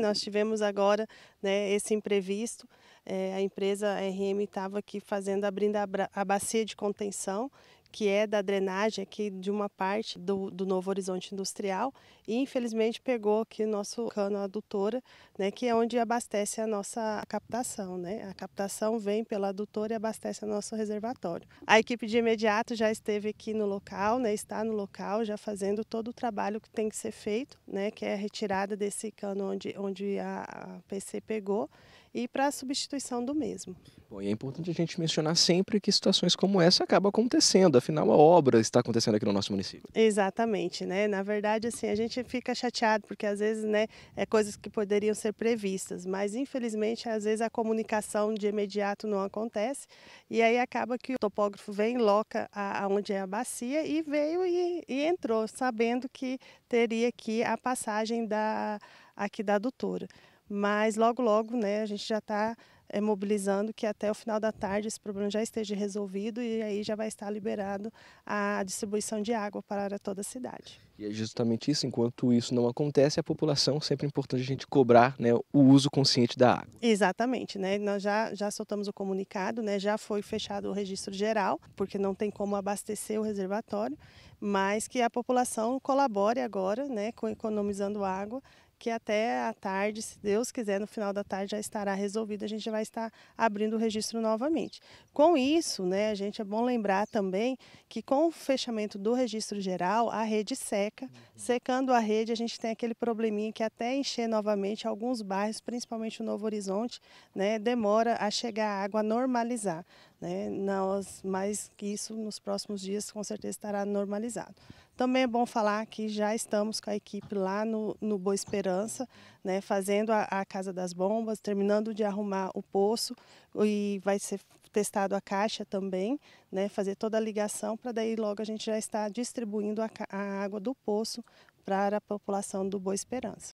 Nós tivemos agora né, esse imprevisto, é, a empresa RM estava aqui fazendo, abrindo a, a bacia de contenção que é da drenagem aqui de uma parte do, do Novo Horizonte Industrial e infelizmente pegou aqui nosso cano adutora, né, que é onde abastece a nossa captação, né? A captação vem pela adutora e abastece o nosso reservatório. A equipe de imediato já esteve aqui no local, né, está no local já fazendo todo o trabalho que tem que ser feito, né, que é a retirada desse cano onde onde a PC pegou e para a substituição do mesmo. Bom, e é importante a gente mencionar sempre que situações como essa acabam acontecendo, afinal a obra está acontecendo aqui no nosso município. Exatamente, né? Na verdade, assim, a gente fica chateado porque às vezes, né, é coisas que poderiam ser previstas, mas infelizmente às vezes a comunicação de imediato não acontece e aí acaba que o topógrafo vem, loca aonde é a bacia e veio e, e entrou, sabendo que teria aqui a passagem da aqui da adutora mas logo, logo, né, a gente já está é, eh, mobilizando que até o final da tarde esse problema já esteja resolvido e aí já vai estar liberado a distribuição de água para toda a cidade. E é justamente isso. Enquanto isso não acontece, a população sempre é importante a gente cobrar né, o uso consciente da água. Exatamente, né? Nós já, já soltamos o comunicado, né? Já foi fechado o registro geral, porque não tem como abastecer o reservatório, mas que a população colabore agora, né, com economizando água que até a tarde, se Deus quiser, no final da tarde já estará resolvido, a gente vai estar abrindo o registro novamente. Com isso, né, a gente é bom lembrar também que com o fechamento do registro geral, a rede segue seca. Uhum. Secando a rede, a gente tem aquele probleminha que até encher novamente alguns bairros, principalmente o Novo Horizonte, né, demora a chegar a água a normalizar. Né? Nós, mais que isso, nos próximos dias, com certeza estará normalizado. Também é bom falar que já estamos com a equipe lá no, no Boa Esperança, né, fazendo a, a, Casa das Bombas, terminando de arrumar o poço e vai ser testado a caixa também, né, fazer toda a ligação para daí logo a gente já estar distribuindo a, a água do poço para a população do Boa Esperança.